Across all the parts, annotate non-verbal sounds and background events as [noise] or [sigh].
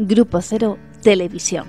Grupo Cero Televisión.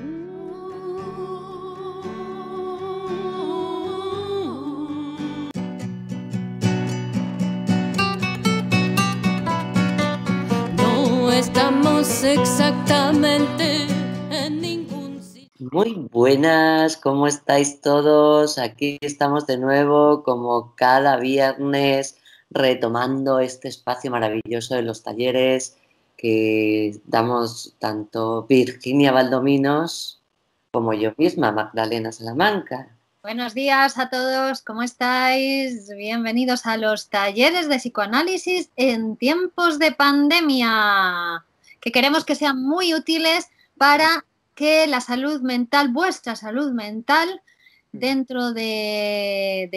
No estamos exactamente en ningún sitio. Muy buenas, ¿cómo estáis todos? Aquí estamos de nuevo, como cada viernes, retomando este espacio maravilloso de los talleres que damos tanto Virginia Valdominos como yo misma, Magdalena Salamanca. Buenos días a todos, ¿cómo estáis? Bienvenidos a los talleres de psicoanálisis en tiempos de pandemia, que queremos que sean muy útiles para que la salud mental, vuestra salud mental, dentro de,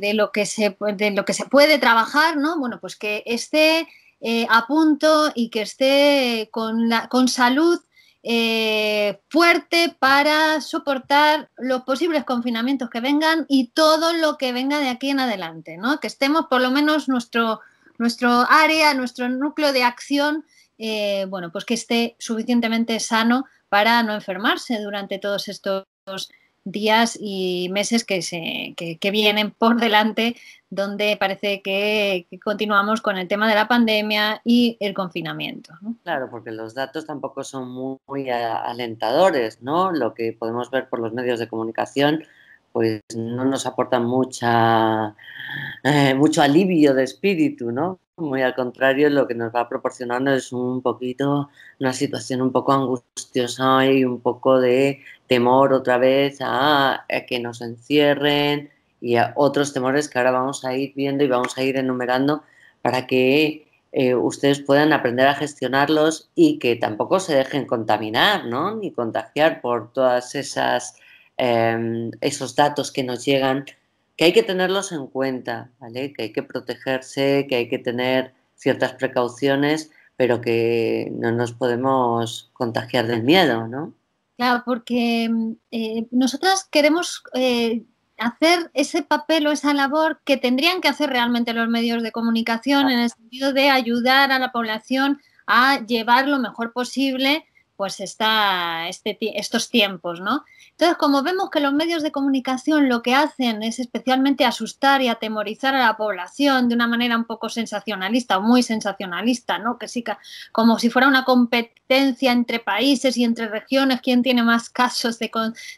de, lo, que se, lo que se puede trabajar, ¿no? Bueno, pues que esté eh, a punto y que esté con, con salud eh, fuerte para soportar los posibles confinamientos que vengan y todo lo que venga de aquí en adelante, ¿no? Que estemos por lo menos nuestro, nuestro área, nuestro núcleo de acción, eh, bueno, pues que esté suficientemente sano para no enfermarse durante todos estos días y meses que, se, que, vienen por delante, donde parece que, continuamos con el tema de la pandemia y el confinamiento. Claro, porque los datos tampoco son muy, alentadores, ¿no? Lo que podemos ver por los medios de comunicación, pues no nos aportan mucha, eh, mucho alivio de espíritu, ¿no? muy al contrario, lo que nos va proporcionando es un poquito, una situación un poco angustiosa y un poco de temor otra vez a, que nos encierren y a otros temores que ahora vamos a ir viendo y vamos a ir enumerando para que eh, ustedes puedan aprender a gestionarlos y que tampoco se dejen contaminar, ¿no? Ni contagiar por todas esas em, esos datos que nos llegan que hay que tenerlos en cuenta, ¿vale? Que hay que protegerse, que hay que tener ciertas precauciones, pero que no nos podemos contagiar del miedo, ¿no? Claro, porque mm, eh, nosotras queremos eh, hacer ese papel o esa labor que tendrían que hacer realmente los medios de comunicación en el sentido de ayudar a la población a llevar lo mejor posible pues está este, estos tiempos, ¿no? Entonces, como vemos que los medios de comunicación lo que hacen es especialmente asustar y atemorizar a la población de una manera un poco sensacionalista o muy sensacionalista, ¿no? Que sí, como si fuera una competencia entre países y entre regiones, quién tiene más casos de,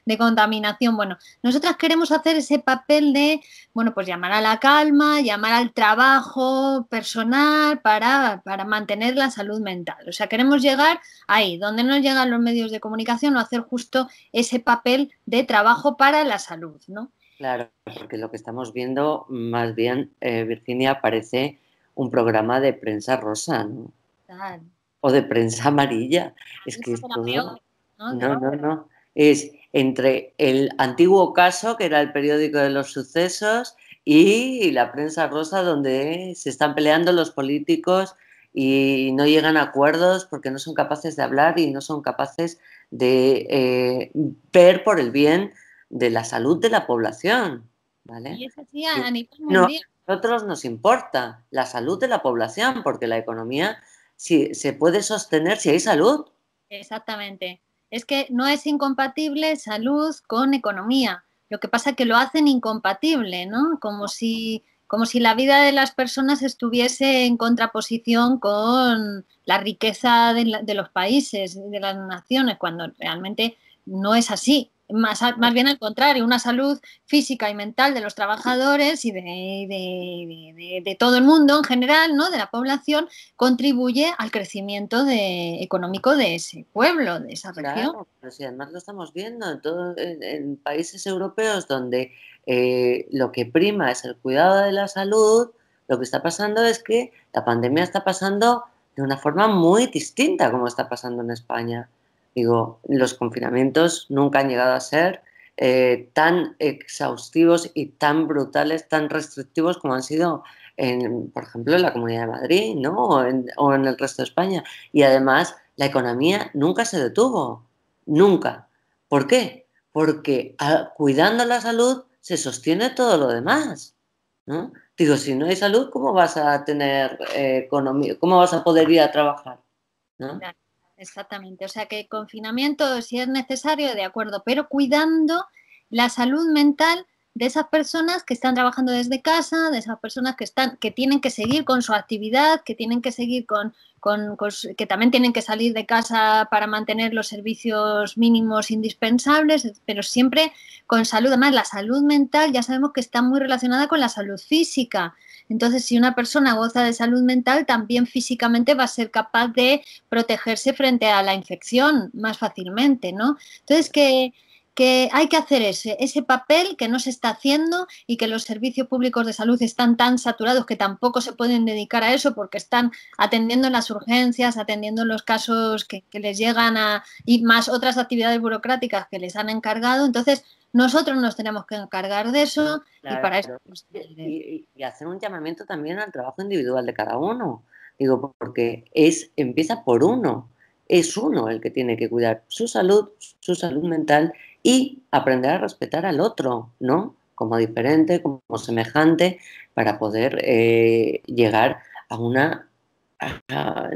de contaminación. Bueno, nosotras queremos hacer ese papel de, bueno, pues llamar a la calma, llamar al trabajo personal para, para mantener la salud mental. O sea, queremos llegar ahí, donde no no llegan los medios de comunicación o hacer justo ese papel de trabajo para la salud, ¿no? Claro, porque lo que estamos viendo, más bien, eh, Virginia, parece un programa de prensa rosa, O de prensa amarilla. es no, no, no. Es entre el antiguo caso, que era el periódico de los sucesos, y la prensa rosa, donde se están peleando los políticos y no llegan a acuerdos porque no son capaces de hablar y no son capaces de eh, ver por el bien de la salud de la población. ¿vale? Y a nosotros nos importa la salud de la población porque la economía si, se puede sostener si hay salud. Exactamente. Es que no es incompatible salud con economía. Lo que pasa es que lo hacen incompatible, ¿no? Como si como si la vida de las personas estuviese en contraposición con la riqueza de, de los países, de las naciones, cuando realmente no es así más, bien al contrario, una salud física y mental de los trabajadores y de, todo el mundo en general, ¿no? de la población, contribuye al crecimiento económico de ese pueblo, de esa región. Claro, además lo estamos viendo en, países europeos donde eh, lo que prima es el cuidado de la salud, lo que está pasando es que la pandemia está pasando de una forma muy distinta como está pasando en España. Digo, los confinamientos nunca han llegado a ser eh, tan exhaustivos y tan brutales, tan restrictivos como han sido, en, por ejemplo, en la Comunidad de Madrid o, en, el resto de España. Y además, la economía nunca se detuvo, nunca. ¿Por qué? Porque ah, cuidando la salud se sostiene todo lo demás. Digo, si no hay salud, ¿cómo vas a tener eh, economía? ¿Cómo vas a poder ir a trabajar? Exactamente, o sea que confinamiento si es necesario, de acuerdo, pero cuidando la salud mental de esas personas que están trabajando desde casa, de esas personas que están, que tienen que seguir con su actividad, que tienen que seguir con, que también tienen que salir de casa para mantener los servicios mínimos indispensables, pero siempre con salud. Además, la salud mental ya sabemos que está muy relacionada con la salud física. Entonces, si una persona goza de salud mental, también físicamente va a ser capaz de protegerse frente a la infección más fácilmente, ¿no? Entonces, que, hay que hacer ese, papel que no se está haciendo y que los servicios públicos de salud están tan saturados que tampoco se pueden dedicar a eso porque están atendiendo las urgencias, atendiendo los casos que, les llegan y más otras actividades burocráticas que les han encargado. Entonces, nosotros nos tenemos que encargar de eso y para eso... Pues, y, hacer un llamamiento también al trabajo individual de cada uno. Digo, porque es, empieza por uno. Es uno el que tiene que cuidar su salud, su salud mental y aprender a respetar al otro, ¿no? Como diferente, como semejante, para poder eh, llegar a una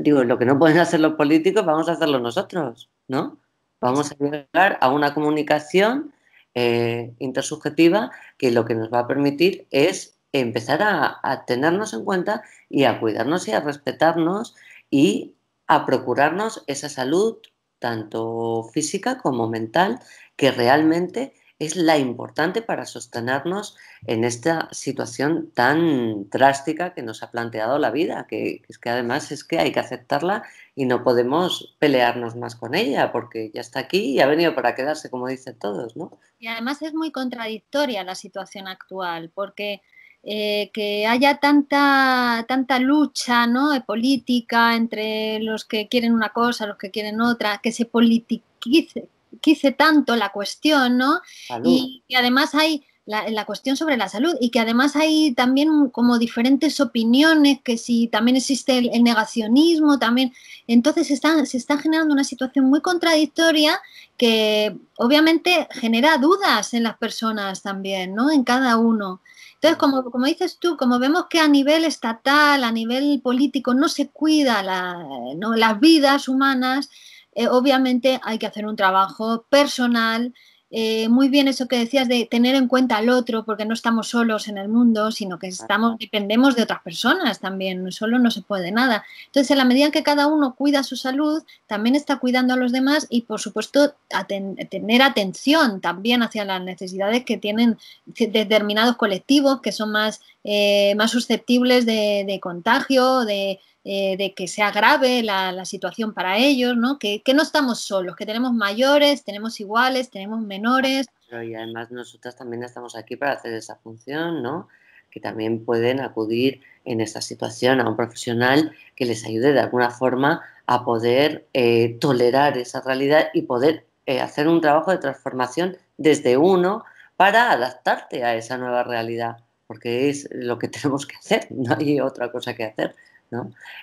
digo, lo que no pueden hacer los políticos, vamos a hacerlo nosotros, ¿no? Vamos a llegar a una comunicación eh, intersubjetiva que lo que nos va a permitir es empezar a tenernos en cuenta y a cuidarnos y a respetarnos y a procurarnos esa salud tanto física como mental que realmente es la importante para sostenernos en esta situación tan drástica que nos ha planteado la vida, que es que además es que hay que aceptarla y no podemos pelearnos más con ella, porque ya está aquí y ha venido para quedarse, como dicen todos, ¿no? Y además es muy contradictoria la situación actual, porque eh, que haya tanta, tanta lucha ¿no? de política entre los que quieren una cosa, los que quieren otra, que se politiquice, quise tanto la cuestión, ¿no? Y, además hay... La, cuestión sobre la salud y que además hay también como diferentes opiniones, que si también existe el, negacionismo, también. Entonces está, se está generando una situación muy contradictoria que obviamente genera dudas en las personas también, ¿no? En cada uno. Entonces, como, dices tú, como vemos que a nivel estatal, a nivel político, no se cuida las vidas humanas, eh, obviamente hay que hacer un trabajo personal. Eh, muy bien eso que decías de tener en cuenta al otro, porque no estamos solos en el mundo, sino que estamos, dependemos de otras personas también, solo no se puede nada. Entonces, en la medida en que cada uno cuida su salud, también está cuidando a los demás y, por supuesto, tener atención también hacia las necesidades que tienen determinados colectivos que son más, eh, más susceptibles de, de contagio, de eh, de que sea grave la, situación para ellos, ¿no? Que, no estamos solos, que tenemos mayores, tenemos iguales, tenemos menores. Y además nosotras también estamos aquí para hacer esa función, ¿no? Que también pueden acudir en esta situación a un profesional que les ayude de alguna forma a poder eh, tolerar esa realidad y poder eh, hacer un trabajo de transformación desde uno para adaptarte a esa nueva realidad, porque es lo que [laughs] tenemos que hacer, no hay otra cosa que hacer.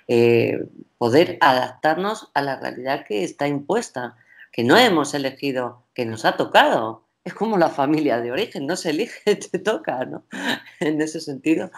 Eh, poder adaptarnos a la realidad que está impuesta, que no hemos elegido, que nos ha tocado. Es como la familia de origen, no se elige, [laughs] te toca, ¿no? [laughs] en ese sentido.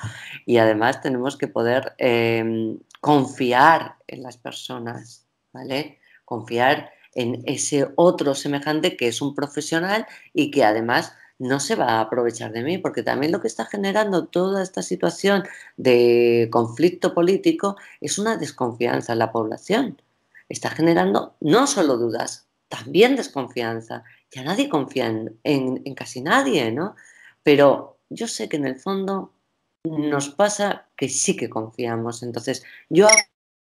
Y además tenemos que poder em, confiar en las personas, ¿vale? Confiar en ese otro semejante que es un profesional y que además no se va a aprovechar de mí, porque también lo que está generando toda esta situación de conflicto político es una desconfianza en la población. Está generando no solo dudas, también desconfianza. Ya nadie confía en, casi nadie, ¿no? Pero yo sé que en el fondo nos pasa que sí que confiamos. Entonces, yo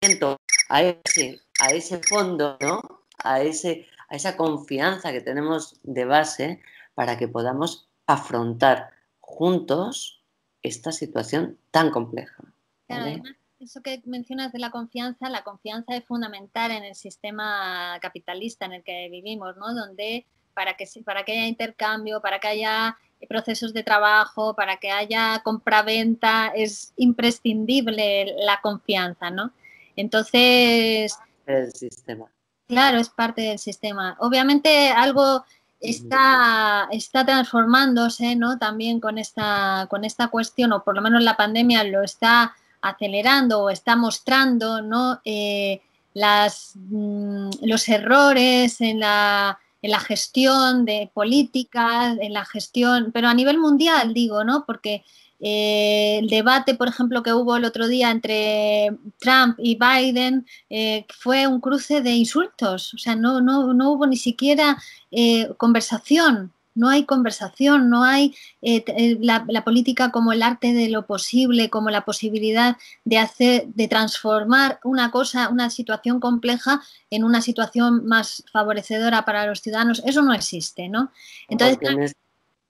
siento a ese, a ese fondo, ¿no? A, ese, a esa confianza que tenemos de base para que podamos afrontar juntos esta situación tan compleja. Claro, además, eso que mencionas de la confianza, la confianza es fundamental en el sistema capitalista en el que vivimos, ¿no? Donde para que, para que haya intercambio, para que haya procesos de trabajo, para que haya compraventa, es imprescindible la confianza, ¿no? Entonces... El sistema. Claro, es parte del sistema. Obviamente algo está, está transformándose, ¿no? También con esta, con esta cuestión, o por lo menos la pandemia lo está acelerando o está mostrando, ¿no? Eh, las, mm, los errores en la en la gestión de políticas, en la gestión, pero a nivel mundial digo, ¿no? Porque eh, el debate, por ejemplo, que hubo el otro día entre Trump y Biden eh, fue un cruce de insultos, o sea, no, no, no hubo ni siquiera eh, conversación, no hay conversación, no hay eh, eh, la, política como el arte de lo posible, como la posibilidad de hacer, de transformar una cosa, una situación compleja en una situación más favorecedora para los ciudadanos. Eso no existe, ¿no? Entonces,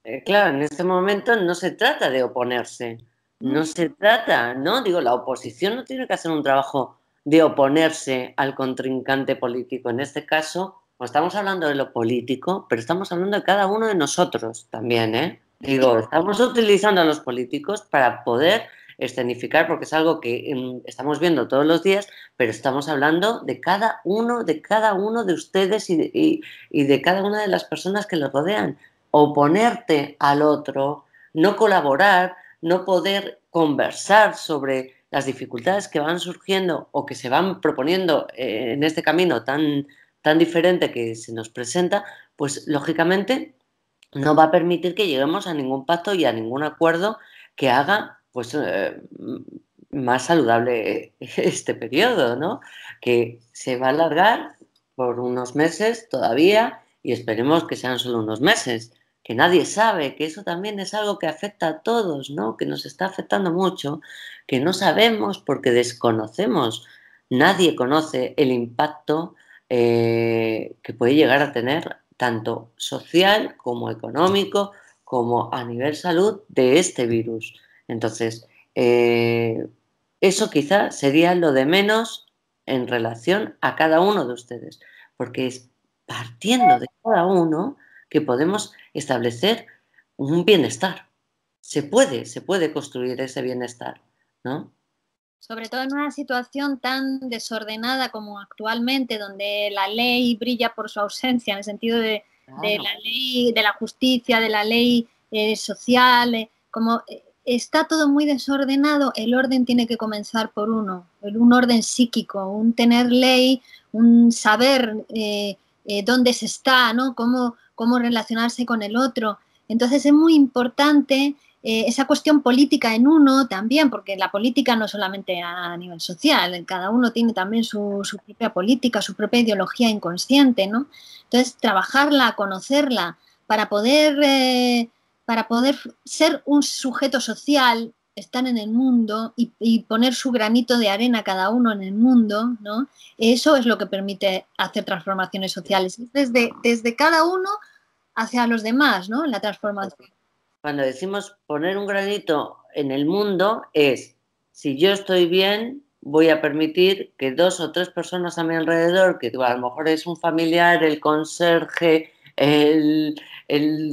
eh, claro, en este momento no se trata de oponerse, no mm. se trata, ¿no? Digo, la oposición no tiene que hacer un trabajo de oponerse al contrincante político. En este caso, pues estamos hablando de lo político, pero estamos hablando de cada uno de nosotros también, ¿eh? Digo, estamos utilizando a los políticos para poder escenificar, porque es algo que em, estamos viendo todos los días, pero estamos hablando de cada uno, de cada uno de ustedes y de, cada una de las personas que los rodean. Oponerte al otro, no colaborar, no poder conversar sobre las dificultades que van surgiendo o que se van proponiendo eh, en este camino tan tan diferente que se nos presenta, pues lógicamente no va a permitir que lleguemos a ningún pacto y a ningún acuerdo que haga pues eh, más saludable [laughs] este periodo, ¿no? Que se va a alargar por unos meses todavía y esperemos que sean solo unos meses, que nadie sabe, que eso también es algo que afecta a todos, ¿no? Que nos está afectando mucho, que no sabemos porque desconocemos. Nadie conoce el impacto eh, que puede llegar a tener tanto social como económico como a nivel salud de este virus. Entonces, eh, eso quizá sería lo de menos en relación a cada uno de ustedes, porque es partiendo de cada uno que podemos establecer un bienestar. Se puede, se puede construir ese bienestar, ¿no? sobre todo en una situación tan desordenada como actualmente, donde la ley brilla por su ausencia, en el sentido de, la ley, de la justicia, de la ley eh, social, eh, como eh, está todo muy desordenado, el orden tiene que comenzar por uno, un orden psíquico, un tener ley, un saber dónde se está, ¿no? cómo, cómo relacionarse con el otro. Entonces es muy importante eh, esa cuestión política en uno también, porque la política no solamente a nivel social, cada uno tiene también su, propia política, su propia ideología inconsciente, ¿no? Entonces, trabajarla, conocerla, para poder, eh, para poder ser un sujeto social, estar en el mundo y, poner su granito de arena cada uno en el mundo, ¿no? Eso es lo que permite hacer transformaciones sociales, desde, desde cada uno hacia los demás, ¿no? La transformación cuando decimos poner un granito en el mundo es, si yo estoy bien, voy a permitir que dos o tres personas a mi alrededor, que a lo mejor es un familiar, el conserje, el,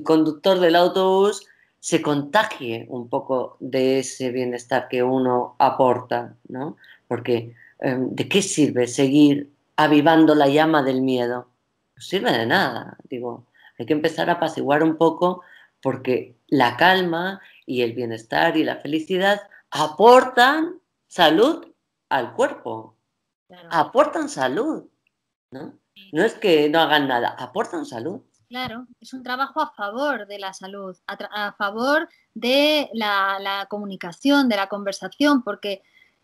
conductor del autobús, se contagie un poco de ese bienestar que uno aporta, ¿no? Porque em, ¿de qué sirve seguir avivando la llama del miedo? No pues sirve de nada, digo, hay que empezar a apaciguar un poco porque la calma y el bienestar y la felicidad aportan salud al cuerpo, aportan salud, ¿no? No es que no hagan nada, aportan salud. Claro, es un trabajo a favor de la salud, a, favor de la, comunicación, de la conversación, porque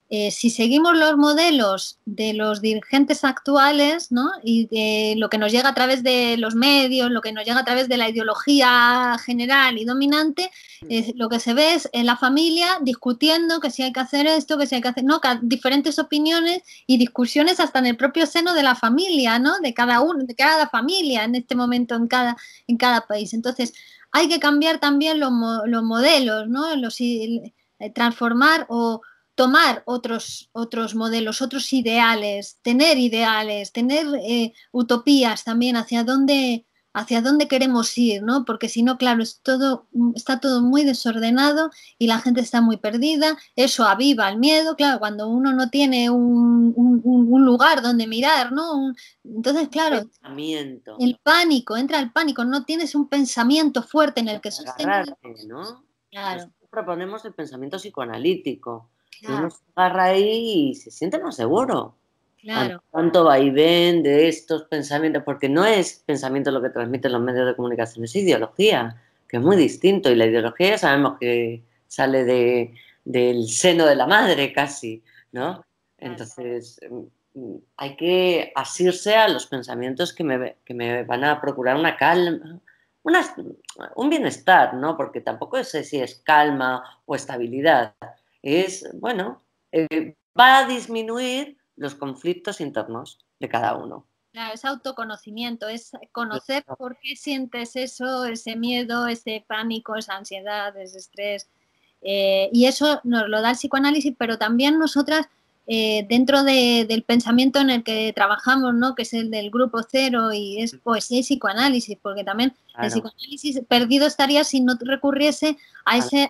eh, si seguimos los modelos de los dirigentes actuales ¿no? y de lo que nos llega a través de los medios, lo que nos llega a través de la ideología general y dominante, es lo que se ve es en la familia discutiendo que si hay que hacer esto, que si hay que hacer, no, diferentes opiniones y discusiones hasta en el propio seno de la familia, ¿no? de cada uno, de cada familia en este momento en cada, en cada país. Entonces, hay que cambiar también los, los modelos, ¿no? los, eh, transformar o tomar otros, otros modelos, otros ideales, tener ideales, tener eh, utopías también hacia dónde, hacia dónde queremos ir, ¿no? Porque si no, claro, es todo, está todo muy desordenado y la gente está muy perdida, eso aviva el miedo, claro, cuando uno no tiene un, lugar donde mirar, ¿no? entonces, claro, el pánico, entra el pánico, no tienes un pensamiento fuerte en el que sostener. ¿no? proponemos el pensamiento psicoanalítico, uno se agarra ahí y se siente más seguro. Claro. Tanto ven de estos pensamientos, porque no es pensamiento lo que transmiten los medios de comunicación, es ideología, que es muy distinto. Y la ideología sabemos que sale de, del seno de la madre casi, ¿no? Entonces, mm, hay que asirse a los pensamientos que me, que me van a procurar una calma, un bienestar, ¿no? Porque tampoco sé si es calma o estabilidad, es, bueno, eh, va a disminuir los conflictos internos de cada uno. Claro, es autoconocimiento, es conocer por qué sientes eso, ese miedo, ese pánico, esa ansiedad, ese estrés. Eh, y eso nos lo da el psicoanálisis, pero también nosotras eh, dentro del pensamiento en el que trabajamos, ¿no? que es el del grupo cero y es poesía y psicoanálisis, porque también el psicoanálisis perdido estaría si no recurriese a, ese,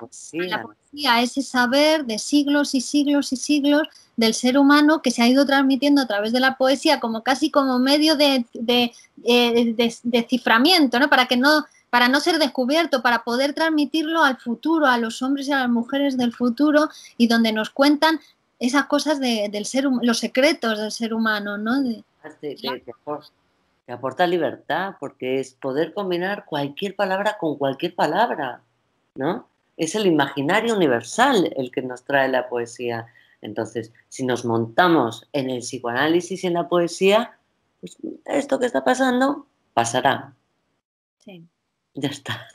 a, ese saber de siglos y siglos y siglos del ser humano que se ha ido transmitiendo a través de la poesía como casi como medio de, de, eh, ciframiento, ¿no? para que no para no ser descubierto, para poder transmitirlo al futuro, a los hombres y a las mujeres del futuro, y donde nos cuentan esas cosas del ser los secretos del ser humano, ¿no? De, que, aporta libertad, porque es poder combinar cualquier palabra con cualquier palabra, ¿no? Es el imaginario universal el que nos trae la poesía. Entonces, si nos montamos en el psicoanálisis y en la poesía, pues esto que está pasando pasará. Sí. Ya está.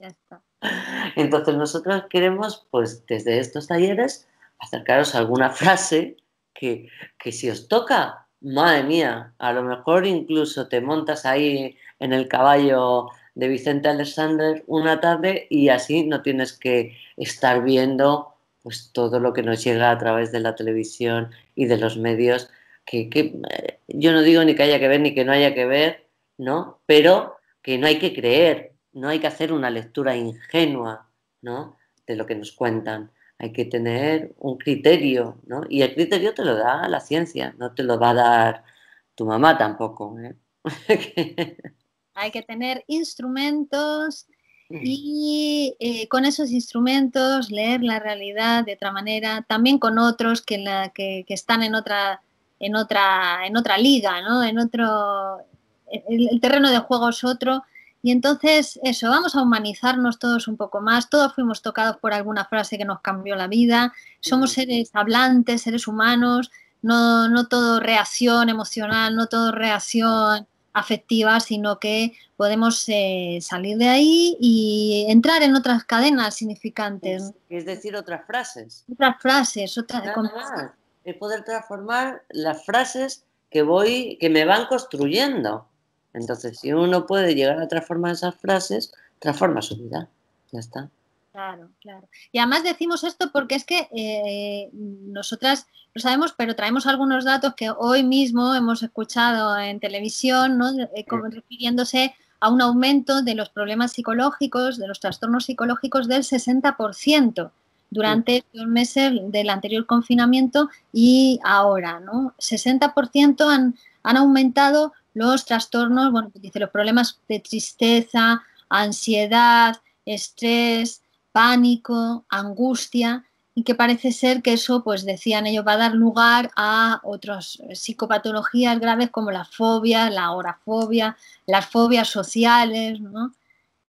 Ya está. [laughs] Entonces, nosotros queremos, pues desde estos talleres, acercaros a alguna frase que, si os toca, madre mía, a lo mejor incluso te montas ahí en el caballo de Vicente Alexander una tarde y así no tienes que estar viendo pues todo lo que nos llega a través de la televisión y de los medios que, eh, yo no digo ni que haya que ver ni que no haya que ver, ¿no? Pero que no hay que creer, no hay que hacer una lectura ingenua, ¿no? De lo que nos cuentan hay que tener un criterio, ¿no? Y el criterio te lo da la ciencia, no te lo va a dar tu mamá tampoco. ¿eh? [laughs] hay que tener instrumentos mm. y eh, con esos instrumentos leer la realidad de otra manera, también con otros que, la, que, están en otra, en otra, en otra liga, ¿no? En otro, el terreno de juego es otro y entonces, eso, vamos a humanizarnos todos un poco más. Todos fuimos tocados por alguna frase que nos cambió la vida. Somos seres hablantes, seres humanos. No, todo reacción emocional, no todo reacción afectiva, sino que podemos eh, salir de ahí y entrar en otras cadenas significantes. Es, decir, otras frases. Otras frases, otras. Es poder transformar las frases que voy, que me van construyendo. Entonces, si uno puede llegar a transformar esas frases, transforma su vida. Ya está. Claro, claro. Y además decimos esto porque es que eh, nosotras lo sabemos, pero traemos algunos datos que hoy mismo hemos escuchado en televisión, eh, refiriéndose a un aumento de los problemas psicológicos, de los trastornos psicológicos del 60% durante los meses del anterior confinamiento y ahora, ¿no? 60% han, han aumentado los trastornos, bueno, pues dice los problemas de tristeza, ansiedad, estrés, pánico, angustia, y que parece ser que eso, pues decían ellos, va a dar lugar a otras eh, psicopatologías graves como la fobia, la orafobia, las fobias sociales, ¿no?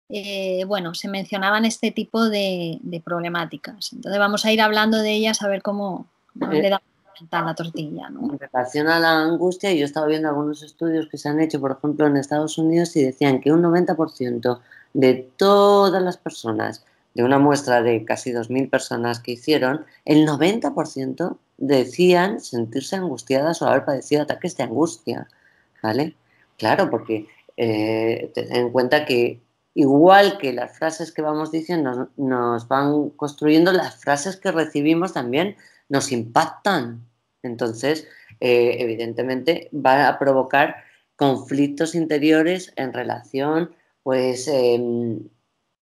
Eh, bueno, se mencionaban este tipo de, problemáticas. Entonces vamos a ir hablando de ellas a ver cómo, eh, le tortilla, En relación a la angustia, yo he estado viendo algunos estudios que se han hecho, por ejemplo, en Estados Unidos y decían que un 90% de todas las personas, de una muestra de casi 2.000 personas que hicieron, el 90% decían sentirse angustiadas o haber padecido ataques de angustia, ¿vale? Claro, porque eh, ten en cuenta que igual que las frases que vamos diciendo nos, van construyendo, las frases que recibimos también nos impactan. Entonces, eh, evidentemente, va a provocar conflictos interiores en relación, pues, em,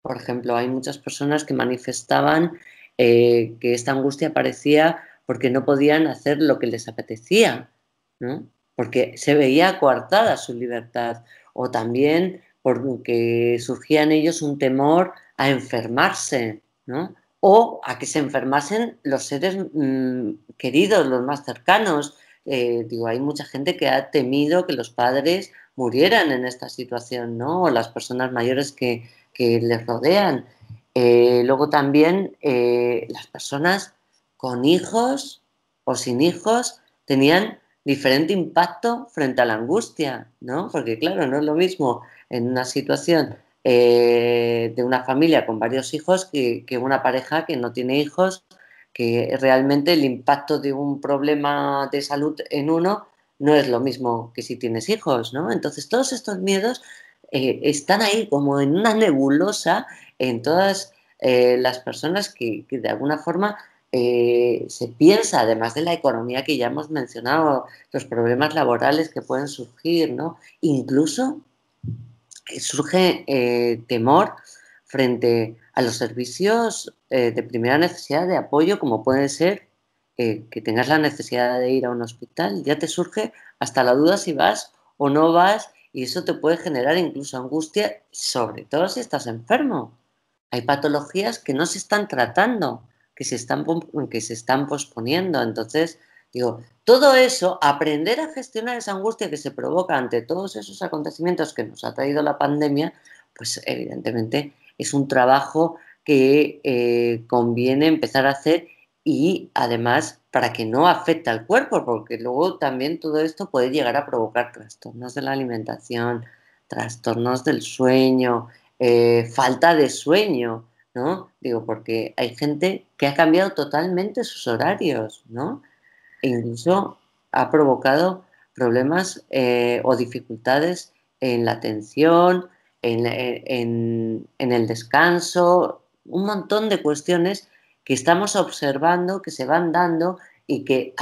por ejemplo, hay muchas personas que manifestaban eh, que esta angustia aparecía porque no podían hacer lo que les apetecía, ¿no? porque se veía coartada su libertad, o también porque surgía en ellos un temor a enfermarse, ¿no? o a que se enfermasen los seres mm, queridos, los más cercanos. Eh, digo, hay mucha gente que ha temido que los padres murieran en esta situación, ¿no? O las personas mayores que, les rodean. Eh, luego también eh, las personas con hijos o sin hijos tenían diferente impacto frente a la angustia, ¿no? Porque claro, no es lo mismo en una situación eh, de una familia con varios hijos que, una pareja que no tiene hijos, que realmente el impacto de un problema de salud en uno no es lo mismo que si tienes hijos, ¿no? Entonces todos estos miedos eh, están ahí como en una nebulosa en todas eh, las personas que, que, de alguna forma se piensa, además de la economía que ya hemos mencionado, los problemas laborales que pueden surgir, ¿no? Incluso surge eh, temor frente a los servicios eh, de primera necesidad de apoyo, como puede ser eh, que tengas la necesidad de ir a un hospital, ya te surge hasta la duda si vas o no vas y eso te puede generar incluso angustia, sobre todo si estás enfermo. Hay patologías que no se están tratando, que se están, que se están posponiendo, entonces Digo, todo eso, aprender a gestionar esa angustia que se provoca ante todos esos acontecimientos que nos ha traído la pandemia, pues evidentemente es un trabajo que eh, conviene empezar a hacer y además para que no afecte al cuerpo, porque luego también todo esto puede llegar a provocar trastornos de la alimentación, trastornos del sueño, eh, falta de sueño, ¿no? Digo, porque hay gente que ha cambiado totalmente sus horarios, ¿no? E incluso ha provocado problemas eh, o dificultades en la atención, en, el descanso, un montón de cuestiones que estamos observando, que se van dando y que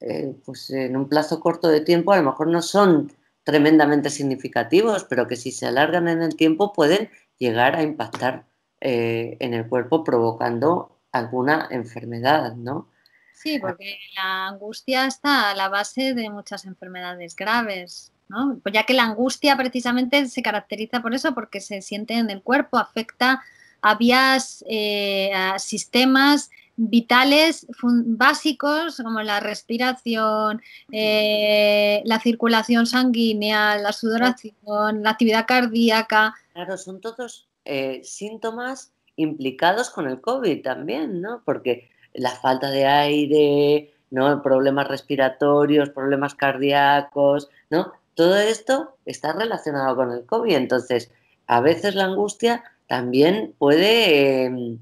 eh, pues en un plazo corto de tiempo a lo mejor no son tremendamente significativos, pero que si se alargan en el tiempo pueden llegar a impactar eh, en el cuerpo provocando alguna enfermedad, ¿no? Sí, ah. porque la angustia está a la base de muchas enfermedades graves, ¿no? Pues ya que la angustia precisamente se caracteriza por eso, porque se siente en el cuerpo, afecta a vías, eh, a sistemas vitales básicos como la respiración, eh, la circulación sanguínea, la sudoración, la actividad cardíaca. Claro, son todos eh, síntomas implicados con el COVID también, ¿no? Porque la falta de aire, ¿no? problemas respiratorios, problemas cardíacos, ¿no? Todo esto está relacionado con el COVID. Entonces, a veces la angustia también puede em,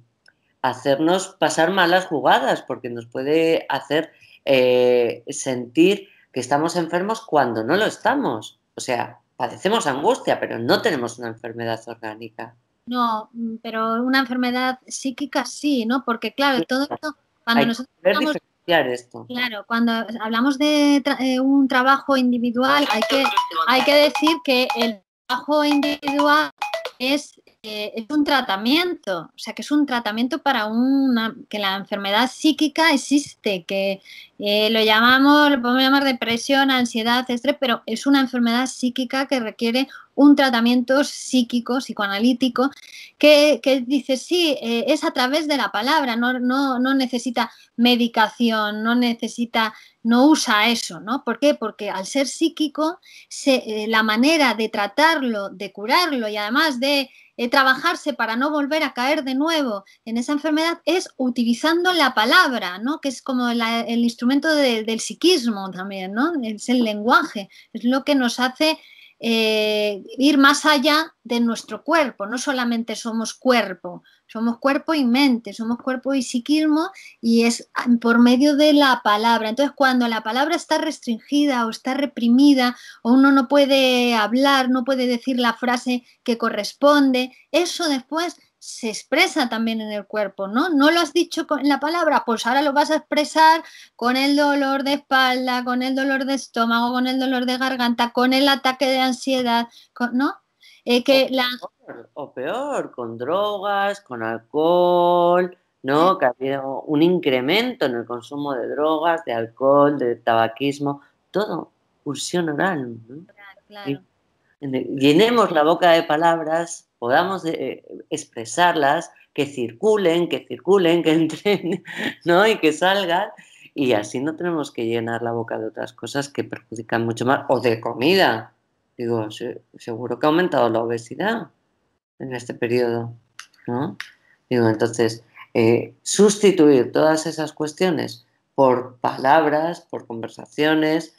hacernos pasar malas jugadas, porque nos puede hacer eh, sentir que estamos enfermos cuando no lo estamos. O sea, padecemos angustia, pero no tenemos una enfermedad orgánica. No, mm, pero una enfermedad psíquica sí, ¿no? Porque claro, todo esto, cuando nosotros hablamos, esto. Claro, cuando hablamos de eh, un trabajo individual, hay que, hay que decir que el trabajo individual es es un tratamiento, o sea, que es un tratamiento para una, que la enfermedad psíquica existe, que eh, lo llamamos, lo podemos llamar depresión, ansiedad, estrés, pero es una enfermedad psíquica que requiere un tratamiento psíquico, psicoanalítico, que, dice, sí, eh, es a través de la palabra, no, necesita medicación, no necesita, no usa eso, ¿no? ¿Por qué? Porque al ser psíquico, eh, la manera de tratarlo, de curarlo y además de eh, trabajarse para no volver a caer de nuevo en esa enfermedad es utilizando la palabra, ¿no? que es como el instrumento del psiquismo también, ¿no? es el lenguaje, es lo que nos hace eh, ir más allá de nuestro cuerpo, no solamente somos cuerpo, somos cuerpo y mente, somos cuerpo y psiquismo y es ah, por medio de la palabra. Entonces, cuando la palabra está restringida o está reprimida o uno no puede hablar, no puede decir la frase que corresponde, eso después se expresa también en el cuerpo, ¿no? No lo has dicho con la palabra, pues ahora lo vas a expresar con el dolor de espalda, con el dolor de estómago, con el dolor de garganta, con el ataque de ansiedad, ¿no? o Peor, con drogas, con alcohol, ¿no? Que ha habido un incremento en el consumo de drogas, de alcohol, de tabaquismo, todo, pulsión oral. llenemos la boca de palabras, podamos eh, eh, expresarlas, que circulen, que circulen, que [laughs] entren, ¿no? Y que salgan. Y así no tenemos que llenar la boca de otras cosas que perjudican mucho más, o de comida, digo, seguro que ha aumentado la obesidad en este periodo, ¿no? Digo, entonces, eh, sustituir todas esas cuestiones por palabras, por conversaciones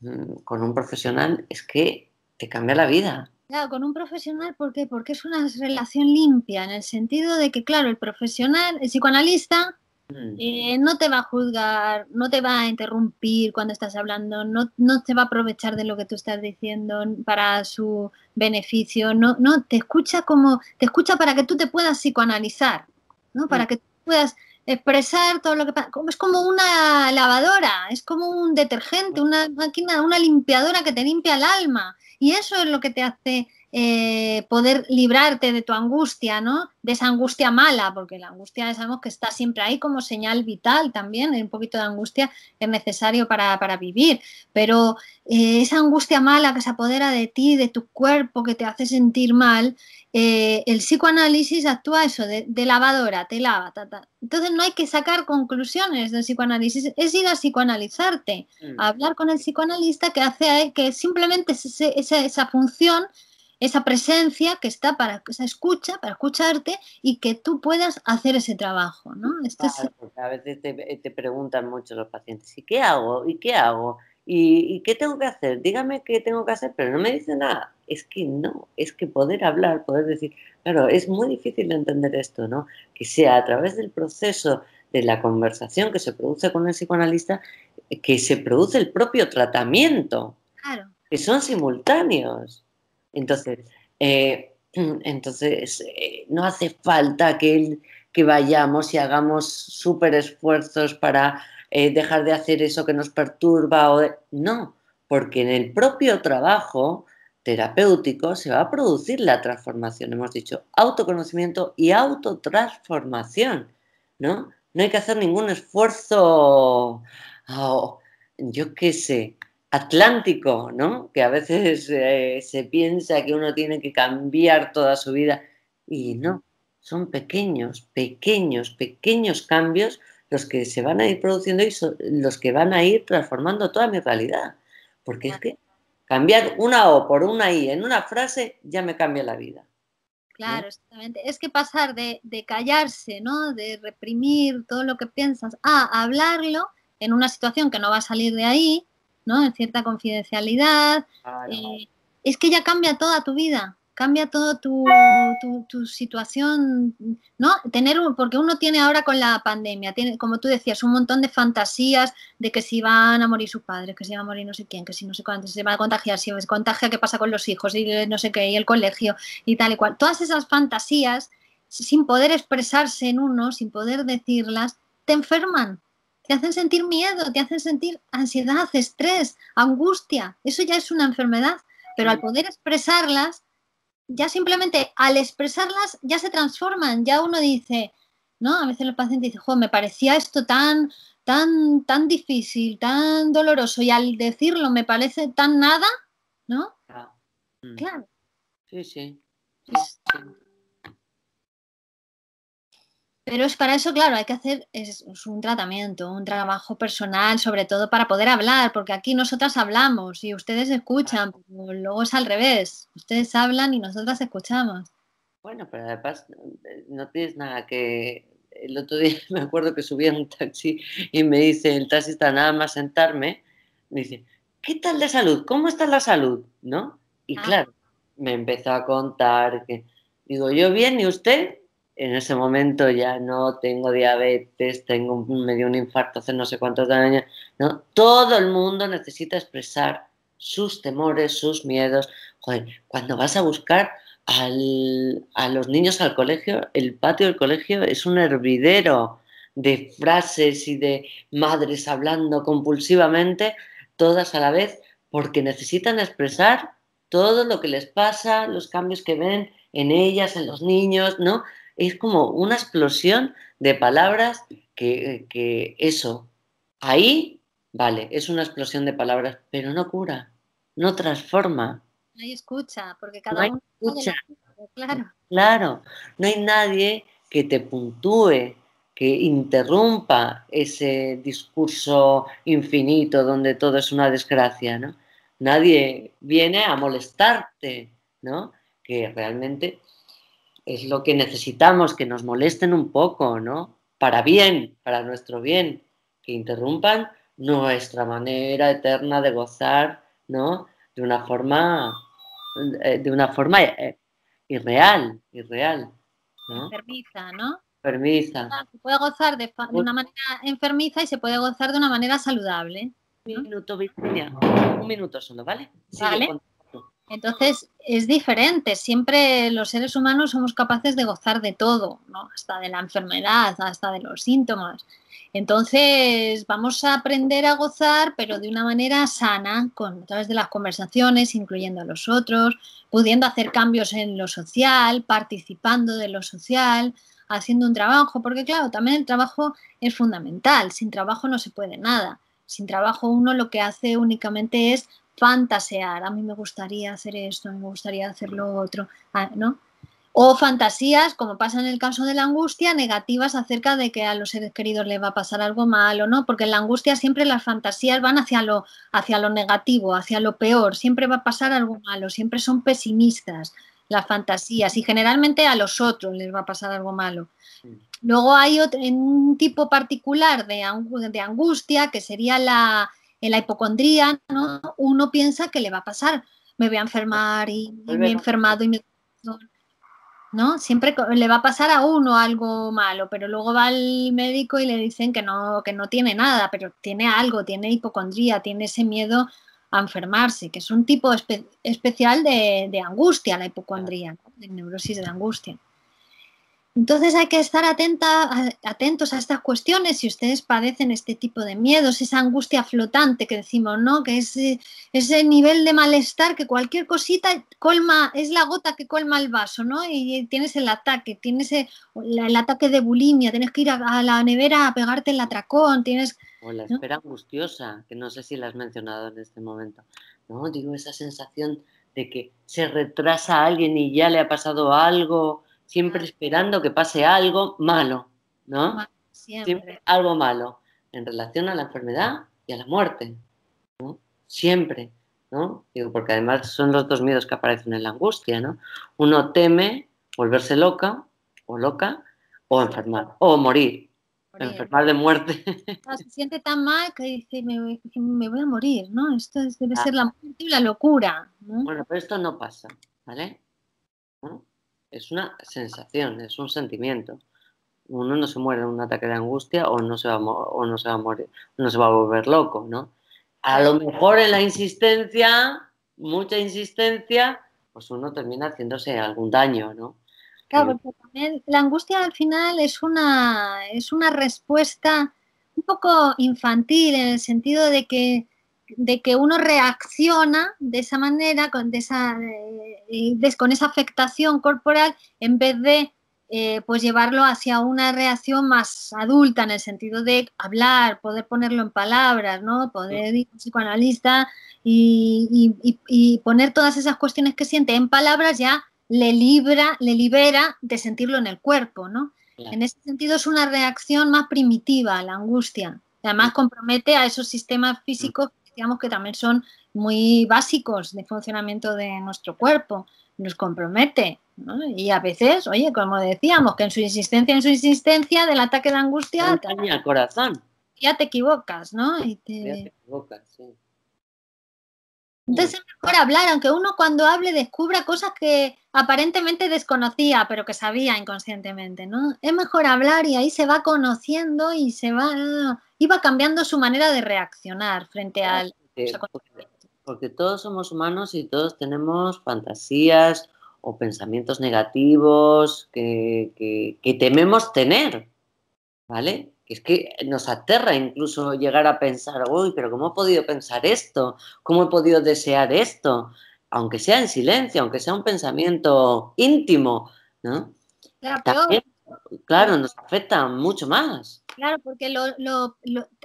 mm, con un profesional es que te cambia la vida. Claro, con un profesional, ¿por qué? Porque es una relación limpia, en el sentido de que, claro, el profesional, el psicoanalista, Mm. Eh, no te va a juzgar, no te va a interrumpir cuando estás hablando, no, no te va a aprovechar de lo que tú estás diciendo para su beneficio, no, no, te escucha como, te escucha para que tú te puedas psicoanalizar, ¿no? Mm. Para que puedas expresar todo lo que pasa. Es como una lavadora, es como un detergente, mm. una máquina, una limpiadora que te limpia el alma. Y eso es lo que te hace eh, poder librarte de tu angustia, ¿no? De esa angustia mala, porque la angustia sabemos que está siempre ahí como señal vital también, un poquito de angustia es necesario para, para vivir, pero eh, esa angustia mala que se apodera de ti, de tu cuerpo, que te hace sentir mal, eh, el psicoanálisis actúa eso, de, lavadora, te lava, ta, Entonces no hay que sacar conclusiones del psicoanálisis, es ir a psicoanalizarte, a mm. hablar con el psicoanalista que hace que simplemente esa, esa función esa presencia que está para esa escucha, para escucharte y que tú puedas hacer ese trabajo, ¿no? Este a veces eh, te, preguntan mucho los pacientes, ¿y qué hago? ¿Y qué hago? ¿Y, qué tengo que hacer? Dígame qué tengo que hacer, pero no me dice nada. Es que no, es que poder hablar, poder decir, claro, es muy difícil entender esto, ¿no? Que sea a través del proceso de la conversación que se produce con el psicoanalista, eh, que se produce el propio tratamiento. Claro. Que son simultáneos. Entonces, eh, [clears throat] entonces eh, no hace falta que, vayamos y hagamos súper esfuerzos para eh, dejar de hacer eso que nos perturba. O No, porque en el propio trabajo terapéutico se va a producir la transformación. Hemos dicho autoconocimiento y autotransformación, ¿no? No hay que hacer ningún esfuerzo, oh, yo qué sé, atlántico, ¿no? Que a veces eh, se piensa que uno tiene que cambiar toda su vida y no, son pequeños, pequeños, pequeños cambios los que se van a ir produciendo y los que van a ir transformando toda mi realidad. Porque es que cambiar una O por una I en una frase ya me cambia la vida. Claro, exactamente. Es que pasar de, de, callarse, ¿no? De reprimir todo lo que piensas a hablarlo en una situación que no va a salir de ahí, ¿no? En cierta confidencialidad. Eh, es que ya cambia toda tu vida, cambia toda tu, situación, ¿no? Tener un, porque uno tiene ahora con la pandemia, tiene, como tú decías, un montón de fantasías de que si van a morir sus padres, que si va a morir no sé quién, que si no sé cuándo se va a contagiar, si se contagia, qué pasa con los hijos, y no sé qué, y el colegio, y tal y cual. Todas esas fantasías, sin poder expresarse en uno, sin poder decirlas, te enferman, te hacen sentir miedo, te hacen sentir ansiedad, estrés, angustia. Eso ya es una enfermedad, pero al poder expresarlas, ya simplemente al expresarlas ya se transforman, ya uno dice, ¿no? A veces el paciente dice, jo, me parecía esto tan, tan, tan difícil, tan doloroso, y al decirlo me parece tan nada, ¿no? Claro. Mm. sí. sí, sí. Pero es para eso, claro, hay que hacer un tratamiento, un trabajo personal, sobre todo para poder hablar, porque aquí nosotras hablamos y ustedes escuchan, pero luego es al revés, ustedes hablan y nosotras escuchamos. Bueno, pero además no tienes nada que... El otro día [laughs] me acuerdo que subí a un taxi y me dice el taxista nada más sentarme, me dice, ¿qué tal de salud? ¿Cómo está la salud? ¿No? Y ah. claro, me empezó a contar que, digo, yo bien, ¿y usted? en ese momento ya no tengo diabetes, tengo me dio un infarto hace no sé cuántos años. No, todo el mundo necesita expresar sus temores, sus miedos. cuando vas a buscar a los niños al colegio, el patio del colegio es un hervidero de frases y de madres hablando compulsivamente, todas a la vez, porque necesitan expresar todo lo que les pasa, los cambios que ven en ellas, en los niños, ¿no? es como una explosión de palabras que, eso, ahí, vale, es una explosión de palabras, pero no cura, no transforma. No hay escucha, porque cada uno escucha. Claro. claro, no hay nadie que te puntúe, que interrumpa ese discurso infinito donde todo es una desgracia, ¿no? Nadie viene a molestarte, ¿no? Que realmente es lo que necesitamos, que nos molesten un poco, ¿no? Para bien, para nuestro bien, que interrumpan nuestra manera eterna de gozar, ¿no? De una forma, eh, de una forma eh, irreal, irreal. ¿no? ¿no? Permisa. Ah, se puede gozar de, una manera enfermiza y se puede gozar de una manera saludable. Un minuto, Virginia. Un minuto solo, ¿vale? ¿Vale? Entonces es diferente, siempre los seres humanos somos capaces de gozar de todo, ¿no? hasta de la enfermedad, hasta de los síntomas. Entonces vamos a aprender a gozar, pero de una manera sana, con, a través de las conversaciones, incluyendo a los otros, pudiendo hacer cambios en lo social, participando de lo social, haciendo un trabajo, porque claro, también el trabajo es fundamental, sin trabajo no se puede nada. Sin trabajo uno lo que hace únicamente es fantasear, a mí me gustaría hacer esto, me gustaría hacer lo otro, ¿no? O fantasías, como pasa en el caso de la angustia, negativas acerca de que a los seres queridos les va a pasar algo malo, ¿no? Porque en la angustia siempre las fantasías van hacia lo, hacia lo negativo, hacia lo peor, siempre va a pasar algo malo, siempre son pesimistas las fantasías y generalmente a los otros les va a pasar algo malo. Luego hay otro, un tipo particular de, de angustia que sería la, en la hipocondría, ¿no? Uno piensa que le va a pasar, me voy a enfermar y, me he enfermado y me... ¿No? Siempre le va a pasar a uno algo malo, pero luego va al médico y le dicen que no, que no tiene nada, pero tiene algo, tiene hipocondría, tiene ese miedo a enfermarse, que es un tipo especial de, angustia, la hipocondría, de neurosis de angustia. Entonces hay que estar atenta, atentos a estas cuestiones si ustedes padecen este tipo de miedos, esa angustia flotante que decimos, ¿no? Que es eh, ese nivel de malestar que cualquier cosita colma, es la gota que colma el vaso, ¿no? Y tienes el ataque, tienes eh, el, ataque de bulimia, tienes que ir a, la nevera a pegarte el atracón, tienes... O la espera angustiosa, que no sé si la has mencionado en este momento. No, digo, esa sensación de que se retrasa a alguien y ya le ha pasado algo siempre esperando que pase algo malo, ¿no? Siempre. algo malo en relación a la enfermedad y a la muerte, Siempre, ¿no? Digo, porque además son los dos miedos que aparecen en la angustia, ¿no? Uno teme volverse loca o loca o enfermar o morir, enfermar de muerte. se siente tan mal que dice, me, voy a morir, ¿no? Esto debe ah. ser la muerte y la locura. Bueno, pero esto no pasa, ¿vale? ¿No? es una sensación, es un sentimiento. Uno no se muere en un ataque de angustia o no se va a, o no se va a morir, no se va a volver loco, ¿no? A lo mejor en la insistencia, mucha insistencia, pues uno termina haciéndose algún daño, ¿no? Claro, eh, porque la angustia al final es una, es una respuesta un poco infantil en el sentido de que de que uno reacciona de esa manera, con, esa, eh, con esa afectación corporal, en vez de eh, pues llevarlo hacia una reacción más adulta, en el sentido de hablar, poder ponerlo en palabras, ¿no? Poder ir a un psicoanalista y, poner todas esas cuestiones que siente en palabras ya le libra, le libera de sentirlo en el cuerpo, ¿no? En ese sentido es una reacción más primitiva a la angustia. Además compromete a esos sistemas físicos digamos que también son muy básicos de funcionamiento de nuestro cuerpo, nos compromete. ¿no? Y a veces, oye, como decíamos, que en su insistencia, en su insistencia del ataque de angustia... corazón. Ya te equivocas, ¿no? te equivocas, sí. Entonces mm. es mejor hablar, aunque uno cuando hable descubra cosas que aparentemente desconocía, pero que sabía inconscientemente, ¿no? Es mejor hablar y ahí se va conociendo y se va, iba cambiando su manera de reaccionar frente al... Porque, todos somos humanos y todos tenemos fantasías o pensamientos negativos que, que tememos tener, ¿vale? es que nos aterra incluso llegar a pensar, uy, pero ¿cómo he podido pensar esto? ¿Cómo he podido desear esto? Aunque sea en silencio, aunque sea un pensamiento íntimo, ¿no? Claro, nos afecta mucho más. Claro, porque lo,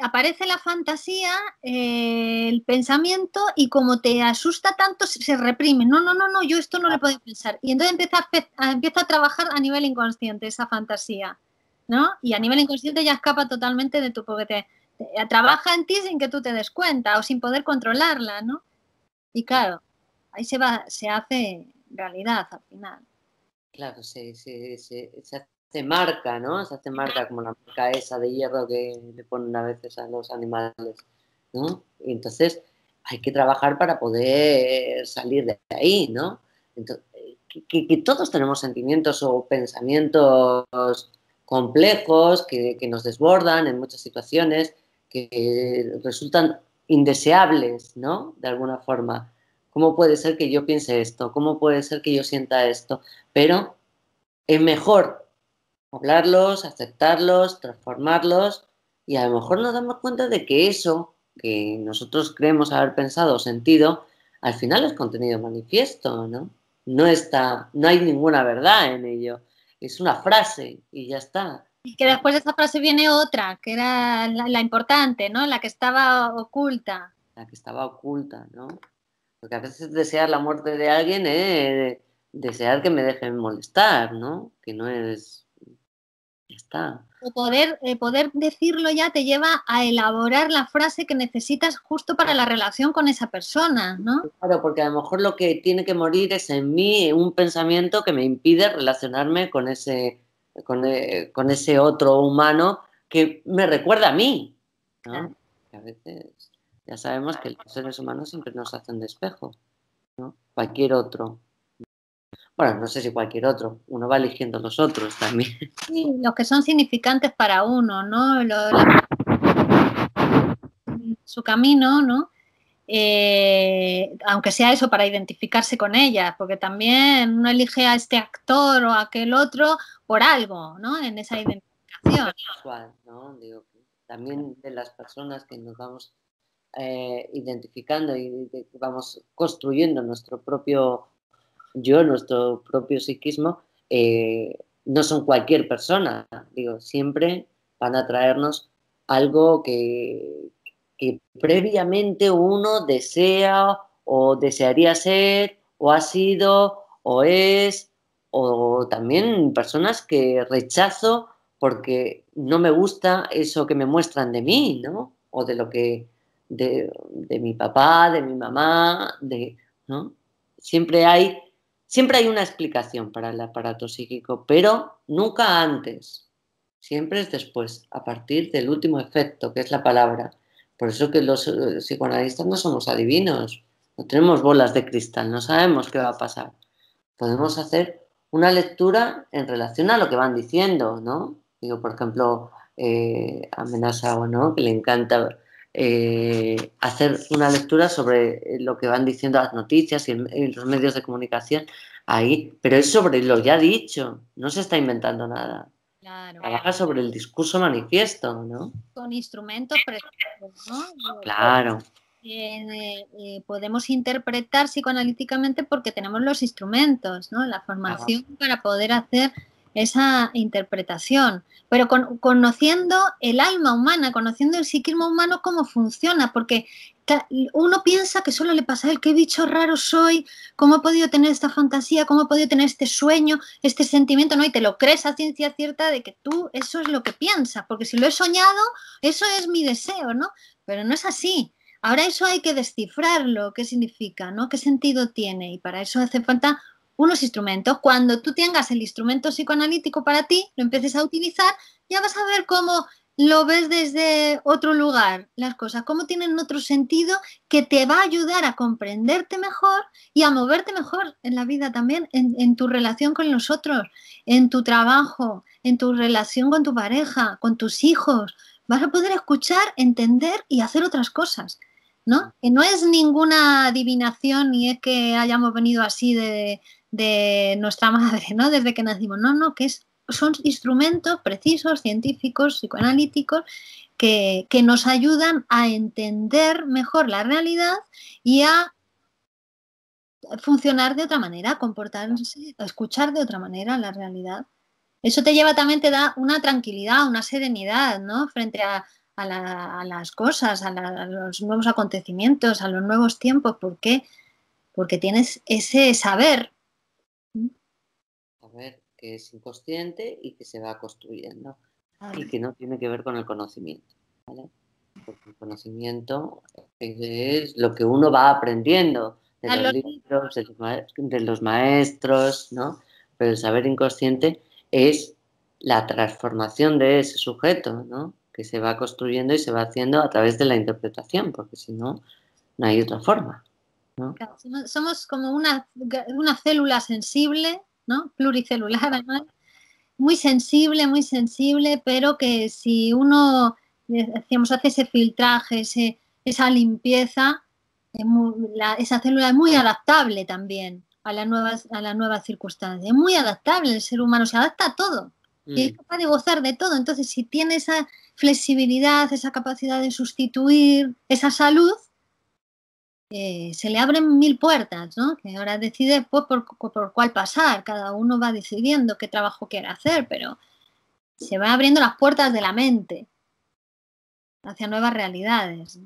aparece la fantasía, eh, el pensamiento, y como te asusta tanto, se, reprime. No, no, no, no, yo esto no lo puedo pensar. Y entonces empieza a, empieza a trabajar a nivel inconsciente esa fantasía. ¿no? Y a nivel inconsciente ya escapa totalmente de tu, porque eh, trabaja en ti sin que tú te des cuenta o sin poder controlarla, ¿no? Y claro, ahí se va, se hace realidad al final. Claro, se, se, se, se hace marca, ¿no? Se hace marca como la marca esa de hierro que le ponen a veces a los animales, ¿no? Y entonces hay que trabajar para poder salir de ahí, ¿no? Eh, que todos tenemos sentimientos o pensamientos complejos, que, nos desbordan en muchas situaciones, que resultan indeseables, ¿no? De alguna forma. ¿Cómo puede ser que yo piense esto? ¿Cómo puede ser que yo sienta esto? Pero es mejor hablarlos, aceptarlos, transformarlos y a lo mejor nos damos cuenta de que eso que nosotros creemos haber pensado o sentido, al final es contenido manifiesto, ¿no? No está, no hay ninguna verdad en ello es una frase y ya está. Y que después de esa frase viene otra, que era la, importante, ¿no? La que estaba oculta. La que estaba oculta, ¿no? Porque a veces desear la muerte de alguien desear que me dejen molestar, ¿no? Que no es o Poder, poder decirlo ya te lleva a elaborar la frase que necesitas justo para la relación con esa persona, ¿no? Claro, porque a lo mejor lo que tiene que morir es en mí un pensamiento que me impide relacionarme con ese, con, eh, ese otro humano que me recuerda a mí. ¿no? A veces ya sabemos que los seres humanos siempre nos hacen de espejo, ¿no? Cualquier otro bueno, no sé si cualquier otro, uno va eligiendo los otros también. Sí, los que son significantes para uno, ¿no? su camino, ¿no? Eh, aunque sea eso para identificarse con ellas, porque también uno elige a este actor o a aquel otro por algo, ¿no? En esa identificación. también de las personas que nos vamos eh, identificando y vamos construyendo nuestro propio yo, nuestro propio psiquismo, eh, no son cualquier persona. Digo, siempre van a traernos algo que, previamente uno desea o desearía ser o ha sido o es o también personas que rechazo porque no me gusta eso que me muestran de mí, ¿no? O de lo que de, de mi papá, de mi mamá, de, ¿no? Siempre hay Siempre hay una explicación para el aparato psíquico, pero nunca antes. Siempre es después, a partir del último efecto, que es la palabra. Por eso que los eh, psicoanalistas no somos adivinos, no tenemos bolas de cristal, no sabemos qué va a pasar. Podemos hacer una lectura en relación a lo que van diciendo, ¿no? Digo, por ejemplo, eh, amenaza o no, que le encanta eh, hacer una lectura sobre eh, lo que van diciendo las noticias y, los medios de comunicación ahí, pero es sobre lo ya dicho, no se está inventando nada. Trabaja sobre el discurso manifiesto, ¿no? Con instrumentos precisos, pues, Claro. Eh, podemos interpretar psicoanalíticamente porque tenemos los instrumentos, ¿no? La formación para poder hacer esa interpretación, pero con, conociendo el alma humana, conociendo el psiquismo humano, cómo funciona, porque uno piensa que solo le pasa el qué bicho raro soy, cómo he podido tener esta fantasía, cómo he podido tener este sueño, este sentimiento, ¿no? Y te lo crees a ciencia cierta de que tú eso es lo que piensas, porque si lo he soñado, eso es mi deseo, ¿no? Pero no es así. Ahora eso hay que descifrarlo, qué significa, ¿no? ¿Qué sentido tiene? Y para eso hace falta unos instrumentos. Cuando tú tengas el instrumento psicoanalítico para ti, lo empieces a utilizar, ya vas a ver cómo lo ves desde otro lugar las cosas, cómo tienen otro sentido que te va a ayudar a comprenderte mejor y a moverte mejor en la vida también, en, tu relación con los otros, en tu trabajo, en tu relación con tu pareja, con tus hijos. Vas a poder escuchar, entender y hacer otras cosas. ¿No? Mm. Que no es ninguna adivinación ni es que hayamos venido así de, de nuestra [laughs] madre, ¿no? Desde que nacimos. No, no, que son instrumentos precisos, científicos, psicoanalíticos, que, nos ayudan a entender mejor la realidad y a funcionar de otra manera, comportarse, escuchar de otra manera la realidad. Eso te lleva también, te da una tranquilidad, una serenidad, ¿no? Frente a, las cosas, a, a, los nuevos acontecimientos, a los nuevos tiempos. ¿Por qué? Porque tienes ese saber que es inconsciente y que se va construyendo ah, y que no tiene que ver con el conocimiento. Porque el conocimiento es lo que uno va aprendiendo de ah, los libros, de los, maestros, ¿no? Pero el saber inconsciente es la transformación de ese sujeto, ¿no? Que se va construyendo y se va haciendo a través de la interpretación, porque si no, no hay otra forma. somos como una, una célula sensible ¿no? Pluricelular además, muy sensible, muy sensible, pero que si uno, eh, hace ese filtraje, esa limpieza, esa célula es muy adaptable también a las nuevas, a las nuevas circunstancias, es muy adaptable, el ser humano se adapta a todo. Mm. Y es capaz de gozar de todo. Entonces, si tiene esa flexibilidad, esa capacidad de sustituir esa salud, se le abren mil puertas, ¿no? Que ahora decide pues, por, cuál pasar, cada uno va decidiendo qué trabajo quiere hacer, pero se van abriendo las puertas de la mente hacia nuevas realidades.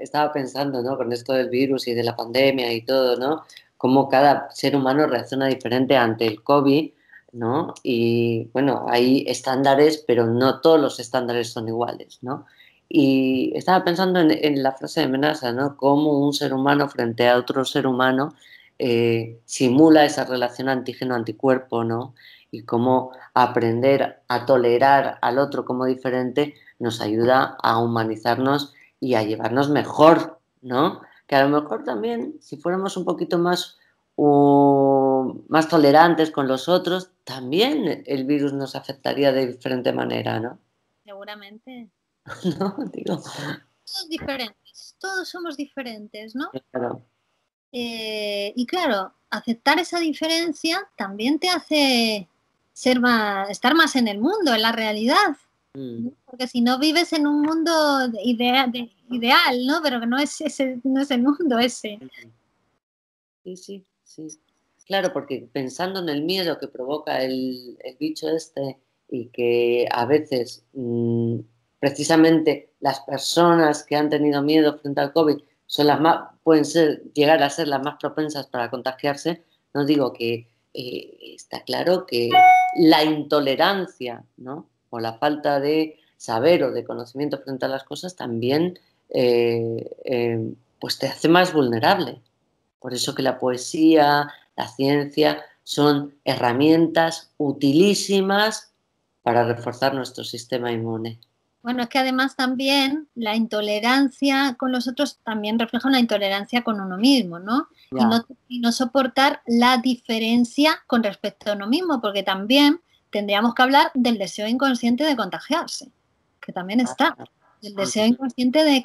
estaba pensando, ¿no? Con esto del virus y de la pandemia y todo, ¿no? Cómo cada ser humano reacciona diferente ante el COVID, ¿no? Y bueno, hay estándares, pero no todos los estándares son iguales, ¿no? Y estaba pensando en, la frase de amenaza, ¿no? Cómo un ser humano frente a otro ser humano eh, simula esa relación antígeno-anticuerpo, ¿no? Y cómo aprender a tolerar al otro como diferente nos ayuda a humanizarnos y a llevarnos mejor, ¿no? Que a lo mejor también, si fuéramos un poquito más, más tolerantes con los otros, también el virus nos afectaría de diferente manera, ¿no? Seguramente, [laughs] Todos diferentes, todos somos diferentes, ¿no? Eh, y claro, aceptar esa diferencia también te hace ser estar más en el mundo, en la realidad. Mm. Porque si no vives en un mundo ideal, ¿no? Pero que no es, ese, es el mundo ese. Mm. Sí, sí, sí. Claro, porque pensando en el miedo que provoca el, el bicho este y que a veces mm, precisamente las personas que han tenido miedo frente al COVID son las más, pueden ser, llegar a ser las más propensas para contagiarse, no digo que eh, está claro que la intolerancia o la falta de saber o de conocimiento frente a las cosas también eh, eh, pues te hace más vulnerable. Por eso que la poesía, la ciencia son herramientas utilísimas para reforzar nuestro sistema inmune. Bueno, es que además también la intolerancia con los otros también refleja una intolerancia con uno mismo, ¿no? Y, ¿no? soportar la diferencia con respecto a uno mismo, porque también tendríamos que hablar del deseo inconsciente de contagiarse, que también está. Ah, el deseo inconsciente de de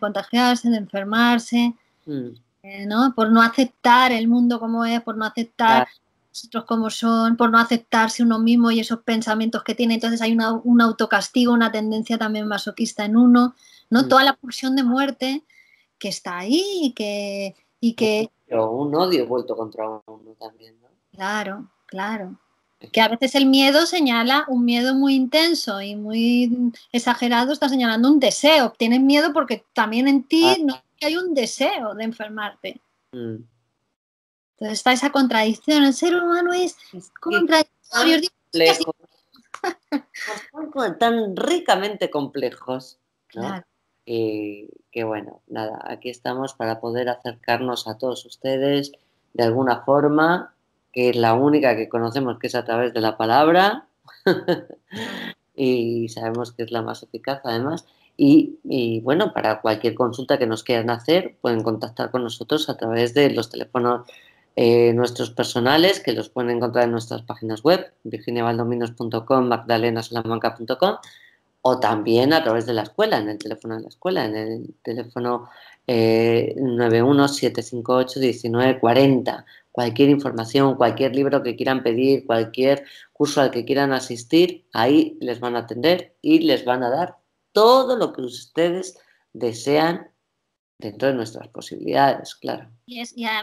contagiarse, de enfermarse, mm. eh, ¿no? Por no aceptar el mundo como es, por no aceptar nosotros como son, por no aceptarse uno mismo y esos pensamientos que tiene. Entonces hay un autocastigo, una tendencia también masoquista en uno, ¿no? Mm. Toda la pulsión de muerte que está ahí y que... Y que... Pero un odio vuelto contra uno también, ¿no? Claro, claro. Que a veces el miedo señala un miedo muy intenso y muy exagerado, está señalando un deseo. Tienes miedo porque también en ti ah. no hay un deseo de enfermarte. Mm. Entonces está esa contradicción. El ser humano es contradictorio. Complejos. [laughs] tan ricamente complejos. Claro. que bueno, nada, aquí estamos para poder acercarnos a todos ustedes de alguna forma, que es la única que conocemos que es a través de la palabra [laughs] y sabemos que es la más eficaz además. Y, y, bueno, para cualquier consulta que nos quieran hacer, pueden contactar con nosotros a través de los teléfonos eh, nuestros personales, que los pueden encontrar en nuestras páginas web, virginiavaldominos.com, magdalenasalamanca.com, o también a través de la escuela, en el teléfono de la escuela, en el teléfono eh, 917581940. Cualquier información, cualquier libro que quieran pedir, cualquier curso al que quieran asistir, ahí les van a atender y les van a dar todo lo que ustedes desean dentro de nuestras posibilidades, claro. y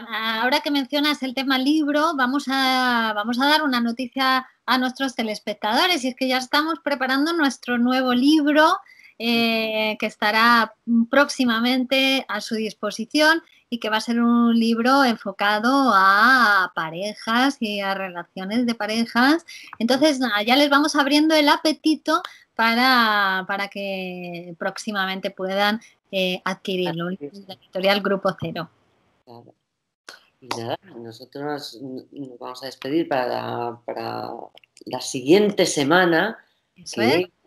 ahora que mencionas el tema libro, vamos a, vamos a dar una noticia a nuestros telespectadores y es que ya estamos preparando nuestro nuevo libro eh, que estará próximamente a su disposición y que va a ser un libro enfocado a parejas y a relaciones de parejas. Entonces, ya les vamos abriendo el apetito para, que próximamente puedan eh, adquirirlo, la editorial Grupo Cero. Y nada, nosotros nos, vamos a despedir para la, siguiente semana.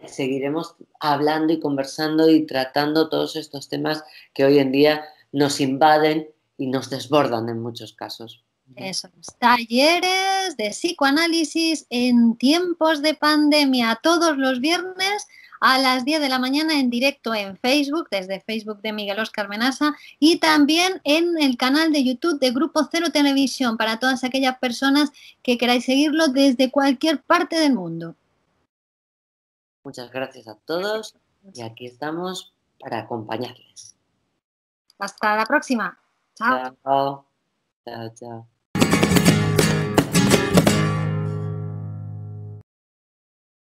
seguiremos hablando y conversando y tratando todos estos temas que hoy en día nos invaden y nos desbordan en muchos casos. Eso, talleres de psicoanálisis en tiempos de pandemia, todos los viernes a las 10 de la mañana en directo en Facebook, desde Facebook de Miguel Oscar Menasa, y también en el canal de YouTube de Grupo Cero Televisión, para todas aquellas personas que queráis seguirlo desde cualquier parte del mundo. Muchas gracias a todos y aquí estamos para acompañarles. Hasta la próxima. Chao. Chao, chao. chao.